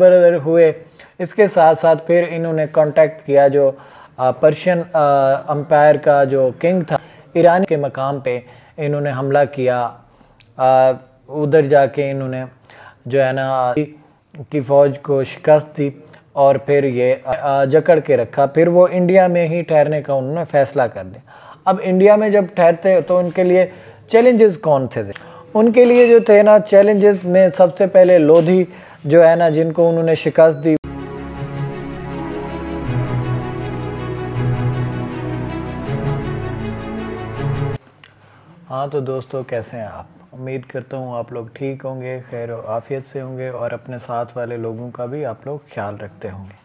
Brother हुए इसके साथ साथ फिर इन्होंने कांटेक्ट किया जो पर्शियन अम्पायर का जो किंग था ईरान के मकाम पे इन्होंने हमला किया उधर जाके इन्होंने जो है ना की फ़ौज को शिकस्त दी और फिर ये जकड़ के रखा फिर वो इंडिया में ही ठहरने का उन्होंने फ़ैसला कर दिया अब इंडिया में जब ठहरते तो उनके लिए चैलेंजेस कौन थे, थे? उनके लिए जो थे ना चैलेंजेस में सबसे पहले लोधी जो है ना जिनको उन्होंने शिकस्त दी हाँ तो दोस्तों कैसे हैं आप उम्मीद करता हूँ आप लोग ठीक होंगे खैर आफियत से होंगे और अपने साथ वाले लोगों का भी आप लोग ख्याल रखते होंगे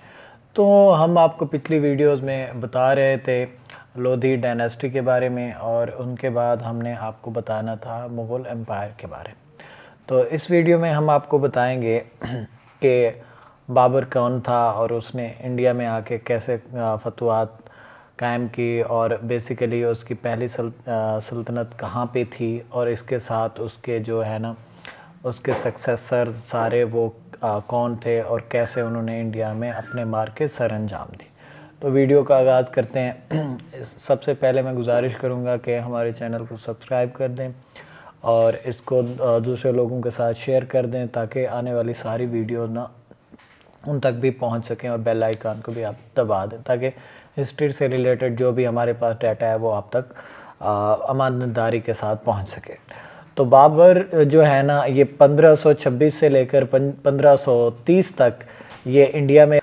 तो हम आपको पिछली वीडियोस में बता रहे थे लोधी डायनेस्टी के बारे में और उनके बाद हमने आपको बताना था मुग़ल एम्पायर के बारे में तो इस वीडियो में हम आपको बताएंगे कि बाबर कौन था और उसने इंडिया में आके कैसे फतवात कायम की और बेसिकली उसकी पहली सल्तनत कहाँ पे थी और इसके साथ उसके जो है ना उसके सक्सेसर सारे वो कौन थे और कैसे उन्होंने इंडिया में अपने मार के सर अंजाम दिए तो वीडियो का आगाज़ करते हैं सबसे पहले मैं गुजारिश करूँगा कि हमारे चैनल को सब्सक्राइब कर दें और इसको दूसरे लोगों के साथ शेयर कर दें ताकि आने वाली सारी वीडियो ना उन तक भी पहुंच सकें और बेल आइकान को भी आप दबा दें ताकि हिस्ट्री से रिलेटेड जो भी हमारे पास डाटा है वो आप तक अमानदारी के साथ पहुँच सके तो बाबर जो है ना ये पंद्रह से लेकर पंद्रह तक ये इंडिया में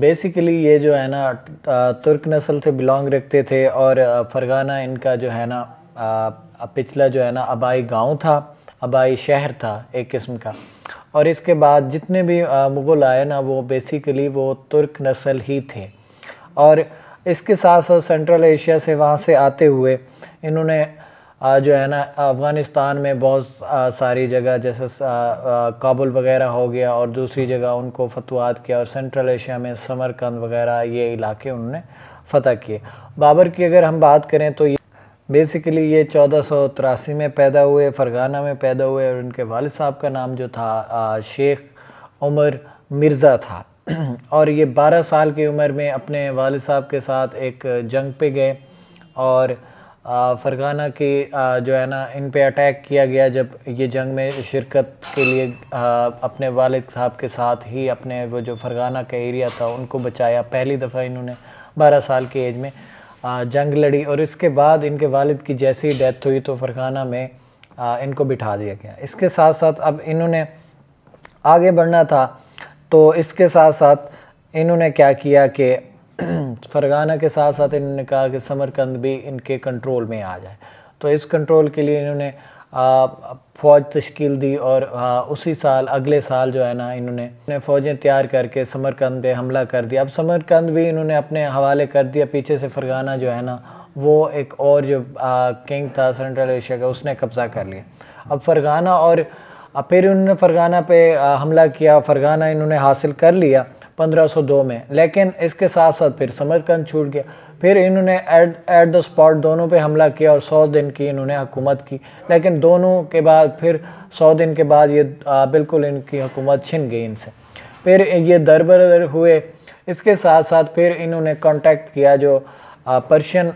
बेसिकली ये जो है ना तुर्क नस्ल से बिलोंग रखते थे और फरगाना इनका जो है ना पिछला जो है ना आबाई गांव था आबाई शहर था एक किस्म का और इसके बाद जितने भी मुग़ल आए ना वो बेसिकली वो तुर्क नस्ल ही थे और इसके साथ साथ सेंट्रल एशिया से वहाँ से आते हुए इन्होंने जो है ना अफ़गानिस्तान में बहुत सारी जगह जैसे काबुल वगैरह हो गया और दूसरी जगह उनको फतवात किया और सेंट्रल एशिया में समरकंद वगैरह ये इलाके उन्होंने फ़तह किए बाबर की अगर हम बात करें तो ये बेसिकली ये चौदह सौ तिरासी में पैदा हुए फ़रगाना में पैदा हुए और उनके वाल साहब का नाम जो था शेख उमर मिर्ज़ा था और ये बारह साल की उम्र में अपने वाल साहब के साथ एक जंग पे गए और फ़रगाना के जो है ना इन पे अटैक किया गया जब ये जंग में शिरकत के लिए अपने वालिद साहब के साथ ही अपने वो जो फ़रगाना का एरिया था उनको बचाया पहली दफ़ा इन्होंने बारह साल की एज में जंग लड़ी और इसके बाद इनके वालिद की जैसे ही डेथ हुई तो फ़रगाना में इनको बिठा दिया गया इसके साथ साथ अब इन्होंने आगे बढ़ना था तो इसके साथ साथ इन्होंने क्या किया कि फरगाना के साथ साथ इन्होंने कहा कि समरकंद भी इनके कंट्रोल में आ जाए तो इस कंट्रोल के लिए इन्होंने फ़ौज तश्कील दी और आ, उसी साल अगले साल जो है ना इन्होंने अपने फ़ौजें तैयार करके समरकंद पे हमला कर दिया अब समरकंद भी इन्होंने अपने हवाले कर दिया पीछे से फरगाना जो है ना वो एक और जो आ, किंग था सेंट्रल एशिया का उसने कब्ज़ा कर लिया अब फरगाना और फिर उन्होंने फरगाना पे हमला किया फरगाना इन्होंने हासिल कर लिया 1502 में लेकिन इसके साथ साथ फिर समरकंद छूट गया फिर इन्होंने एट द स्पॉट दोनों पे हमला किया और 100 दिन की इन्होंने हुकूमत की लेकिन दोनों के बाद फिर 100 दिन के बाद ये आ, बिल्कुल इनकी हुकूमत छिन गई इनसे फिर ये दर बदर हुए इसके साथ साथ फिर इन्होंने कॉन्टेक्ट किया जो पर्शियन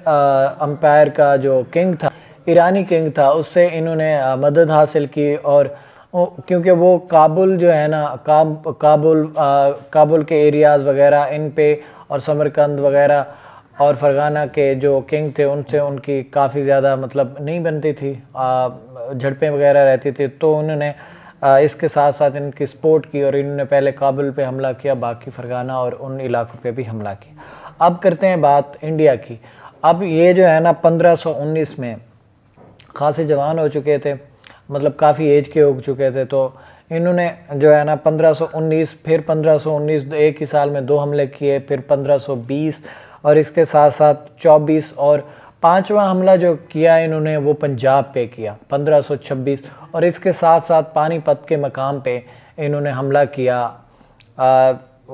अम्पायर का जो किंग था ईरानी किंग था उससे इन्होंने मदद हासिल की और क्योंकि वो काबुल जो है ना काब काबुल आ, काबुल के एरियाज़ वगैरह इन पे और समरकंद वगैरह और फरगाना के जो किंग थे उनसे उनकी काफ़ी ज़्यादा मतलब नहीं बनती थी झड़पें वगैरह रहती थी तो उन्होंने इसके साथ साथ इनकी सपोर्ट की और इन्होंने पहले काबुल पे हमला किया बाकी फरगाना और उन इलाकों पे भी हमला किया अब करते हैं बात इंडिया की अब ये जो है ना 1519 में खासे जवान हो चुके थे मतलब काफ़ी एज के हो चुके थे तो इन्होंने जो है ना 1519 फिर 1519 एक ही साल में दो हमले किए फिर 1520 और इसके साथ साथ 24 और पांचवा हमला जो किया इन्होंने वो पंजाब पे किया 1526 और इसके साथ साथ पानीपत के मकाम पे इन्होंने हमला किया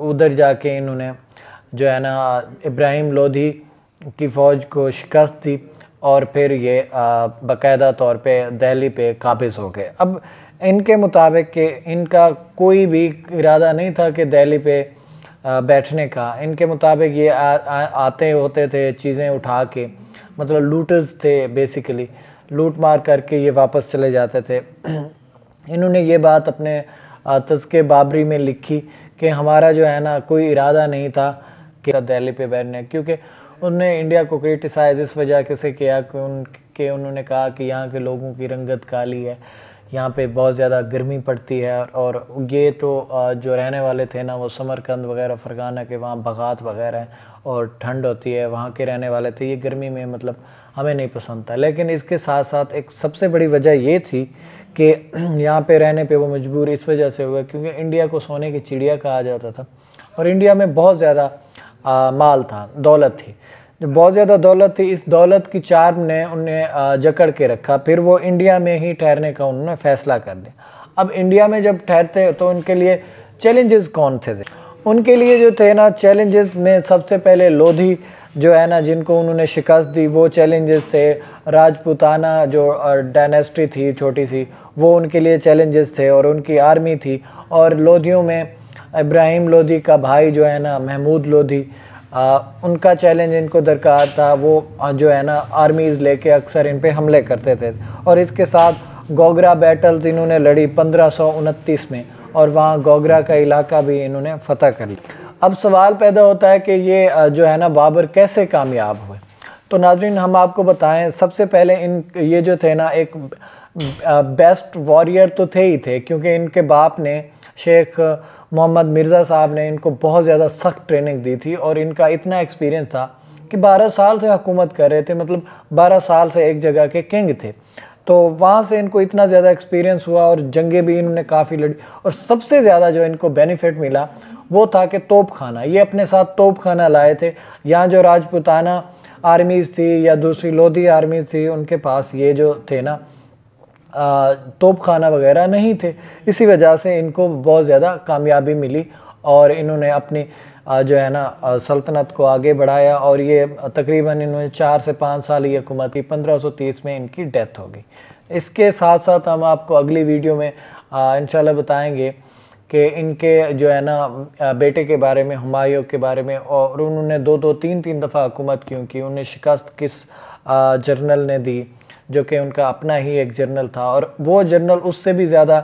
उधर जाके इन्होंने जो है ना इब्राहिम लोधी की फ़ौज को शिकस्त दी और फिर ये बाकायदा तौर पे दिल्ली पे काबिज़ हो गए अब इनके मुताबिक कि इनका कोई भी इरादा नहीं था कि दहली पे बैठने का इनके मुताबिक ये आ, आ, आते होते थे चीज़ें उठा के मतलब लूटर्स थे बेसिकली लूट मार करके ये वापस चले जाते थे इन्होंने ये बात अपने तस्के बाबरी में लिखी कि हमारा जो है ना कोई इरादा नहीं था किया दिल्ली पे बैन ने क्योंकि उनने इंडिया को क्रिटिसाइज इस वजह से किया कि उनके उन्होंने कहा कि यहाँ के लोगों की रंगत काली है यहाँ पे बहुत ज़्यादा गर्मी पड़ती है और ये तो जो रहने वाले थे ना वो समरकंद वगैरह फरगाना के वहाँ बगात वगैरह हैं और ठंड होती है वहाँ के रहने वाले थे ये गर्मी में मतलब हमें नहीं पसंद था लेकिन इसके साथ साथ एक सबसे बड़ी वजह ये थी कि यहाँ पे रहने पे वो मजबूर इस वजह से हुआ क्योंकि इंडिया को सोने की चिड़िया कहा जाता था और इंडिया में बहुत ज़्यादा आ, माल था दौलत थी जब बहुत ज़्यादा दौलत थी इस दौलत की चार ने उन्हें जकड़ के रखा फिर वो इंडिया में ही ठहरने का उन्होंने फैसला कर दिया अब इंडिया में जब ठहरते तो उनके लिए चैलेंजेस कौन थे, थे? उनके लिए जो थे ना चैलेंजेस में सबसे पहले लोधी जो है ना जिनको उन्होंने शिकस्त दी वो चैलेंजेस थे राजपूताना जो डायनेस्टी थी छोटी सी वो उनके लिए चैलेंजेस थे और उनकी आर्मी थी और लोधियों में इब्राहिम लोधी का भाई जो है ना महमूद लोधी आ, उनका चैलेंज इनको दरकार था वो जो है ना आर्मीज़ लेके अक्सर इन पर हमले करते थे और इसके साथ गोगरा बैटल्स इन्होंने लड़ी पंद्रह में और वहाँ गोगरा का इलाका भी इन्होंने फतह कर लिया अब सवाल पैदा होता है कि ये जो है ना बाबर कैसे कामयाब हुए तो नाजरीन हम आपको बताएं सबसे पहले इन ये जो थे ना एक बेस्ट वॉरियर तो थे ही थे क्योंकि इनके बाप ने शेख मोहम्मद मिर्ज़ा साहब ने इनको बहुत ज़्यादा सख्त ट्रेनिंग दी थी और इनका इतना एक्सपीरियंस था कि 12 साल से हुकूमत कर रहे थे मतलब 12 साल से एक जगह के किंग थे तो वहाँ से इनको इतना ज़्यादा एक्सपीरियंस हुआ और जंगे भी इन्होंने काफ़ी लड़ी और सबसे ज़्यादा जो इनको बेनिफिट मिला वो था कि तोप खाना ये अपने साथ तोप खाना लाए थे यहाँ जो राजपुताना आर्मीज़ थी या दूसरी लोधी आर्मीज़ थी उनके पास ये जो थे ना तोप खाना वगैरह नहीं थे इसी वजह से इनको बहुत ज़्यादा कामयाबी मिली और इन्होंने अपनी जो है ना सल्तनत को आगे बढ़ाया और ये तकरीबन इन्होंने चार से पाँच साल ये हुकूमत की पंद्रह में इनकी डेथ होगी इसके साथ साथ हम आपको अगली वीडियो में इन बताएंगे कि इनके जो है ना बेटे के बारे में हमायों के बारे में और उन्होंने दो दो तीन तीन दफ़ा हुकूमत क्यों की उन्हें शिकस्त किस जर्नल ने दी जो कि उनका अपना ही एक जर्नल था और वो जर्नल उससे भी ज़्यादा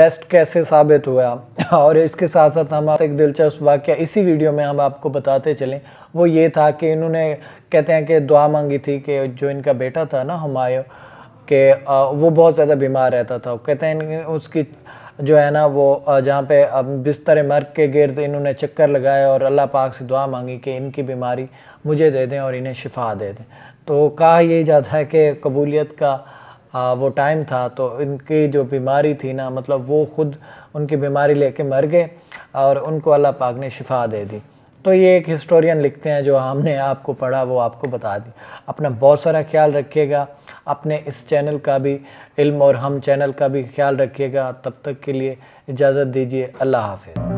बेस्ट कैसे साबित हुआ और इसके साथ साथ हम एक दिलचस्प वाक्य इसी वीडियो में हम आपको बताते चलें वो ये था कि इन्होंने कहते हैं कि दुआ मांगी थी कि जो इनका बेटा था ना हमायों के वो बहुत ज़्यादा बीमार रहता था कहते हैं उसकी जो है ना वो जहाँ पे बिस्तर मर के गिरद इन्होंने चक्कर लगाए और अल्लाह पाक से दुआ मांगी कि इनकी बीमारी मुझे दे दें और इन्हें शिफा दे दें तो कहा यही जाता है कि कबूलियत का आ, वो टाइम था तो इनकी जो बीमारी थी ना मतलब वो ख़ुद उनकी बीमारी लेके मर गए और उनको अल्लाह पाक ने शिफा दे दी तो ये एक हिस्टोरियन लिखते हैं जो हमने आपको पढ़ा वो आपको बता दी अपना बहुत सारा ख्याल रखिएगा अपने इस चैनल का भी इल्म और हम चैनल का भी ख्याल रखिएगा तब तक के लिए इजाज़त दीजिए अल्लाह हाफिज़